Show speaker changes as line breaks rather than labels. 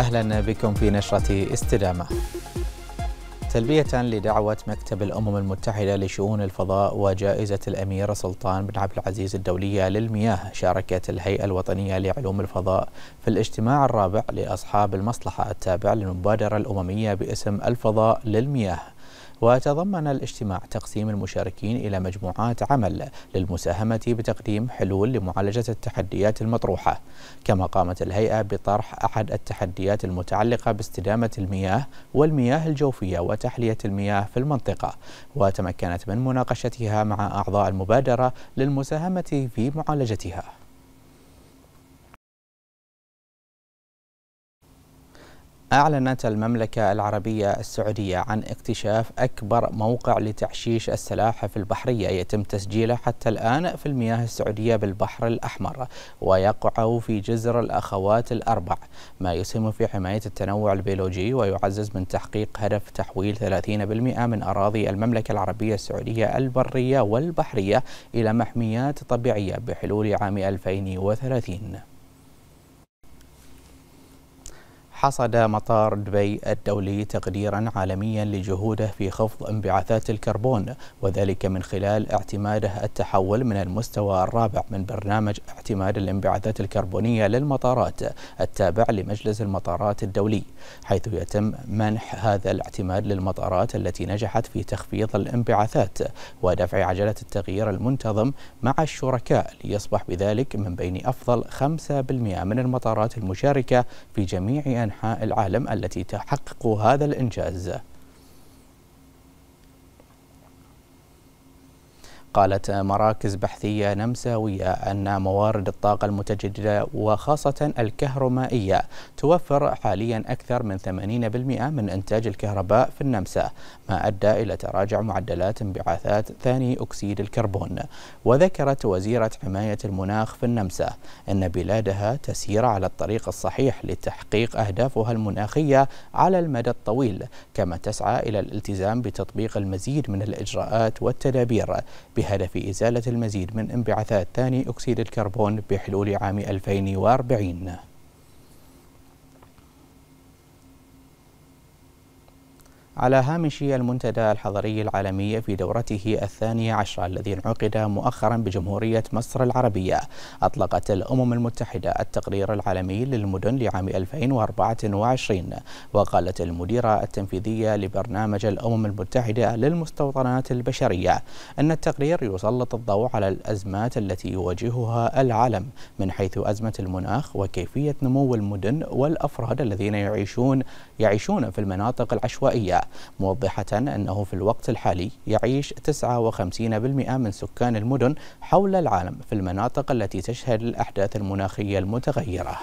أهلا بكم في نشرة استدامة تلبية لدعوة مكتب الأمم المتحدة لشؤون الفضاء وجائزة الأمير سلطان بن عبد العزيز الدولية للمياه شاركت الهيئة الوطنية لعلوم الفضاء في الاجتماع الرابع لأصحاب المصلحة التابع للمبادرة الأممية باسم الفضاء للمياه وتضمن الاجتماع تقسيم المشاركين إلى مجموعات عمل للمساهمة بتقديم حلول لمعالجة التحديات المطروحة كما قامت الهيئة بطرح أحد التحديات المتعلقة باستدامة المياه والمياه الجوفية وتحلية المياه في المنطقة وتمكنت من مناقشتها مع أعضاء المبادرة للمساهمة في معالجتها أعلنت المملكة العربية السعودية عن اكتشاف أكبر موقع لتعشيش السلاحف البحرية يتم تسجيله حتى الآن في المياه السعودية بالبحر الأحمر ويقع في جزر الأخوات الأربع ما يسهم في حماية التنوع البيولوجي ويعزز من تحقيق هدف تحويل 30% من أراضي المملكة العربية السعودية البرية والبحرية إلى محميات طبيعية بحلول عام 2030 حصد مطار دبي الدولي تقديرا عالميا لجهوده في خفض انبعاثات الكربون وذلك من خلال اعتماده التحول من المستوى الرابع من برنامج اعتماد الانبعاثات الكربونية للمطارات التابع لمجلس المطارات الدولي حيث يتم منح هذا الاعتماد للمطارات التي نجحت في تخفيض الانبعاثات ودفع عجلة التغيير المنتظم مع الشركاء ليصبح بذلك من بين أفضل 5% من المطارات المشاركة في جميع أنحاء أنحاء العالم التي تحقق هذا الإنجاز قالت مراكز بحثية نمساوية أن موارد الطاقة المتجددة وخاصة الكهرومائية توفر حاليا أكثر من 80% من إنتاج الكهرباء في النمسا ما أدى إلى تراجع معدلات انبعاثات ثاني أكسيد الكربون وذكرت وزيرة حماية المناخ في النمسا أن بلادها تسير على الطريق الصحيح لتحقيق أهدافها المناخية على المدى الطويل كما تسعى إلى الالتزام بتطبيق المزيد من الإجراءات والتدابير بهدف إزالة المزيد من انبعاثات ثاني أكسيد الكربون بحلول عام 2040 على هامش المنتدى الحضري العالمي في دورته الثانية عشرة الذي انعقد مؤخرا بجمهورية مصر العربية أطلقت الأمم المتحدة التقرير العالمي للمدن لعام 2024 وقالت المديرة التنفيذية لبرنامج الأمم المتحدة للمستوطنات البشرية أن التقرير يسلط الضوء على الأزمات التي يواجهها العالم من حيث أزمة المناخ وكيفية نمو المدن والأفراد الذين يعيشون يعيشون في المناطق العشوائية موضحة أنه في الوقت الحالي يعيش 59% من سكان المدن حول العالم في المناطق التي تشهد الأحداث المناخية المتغيرة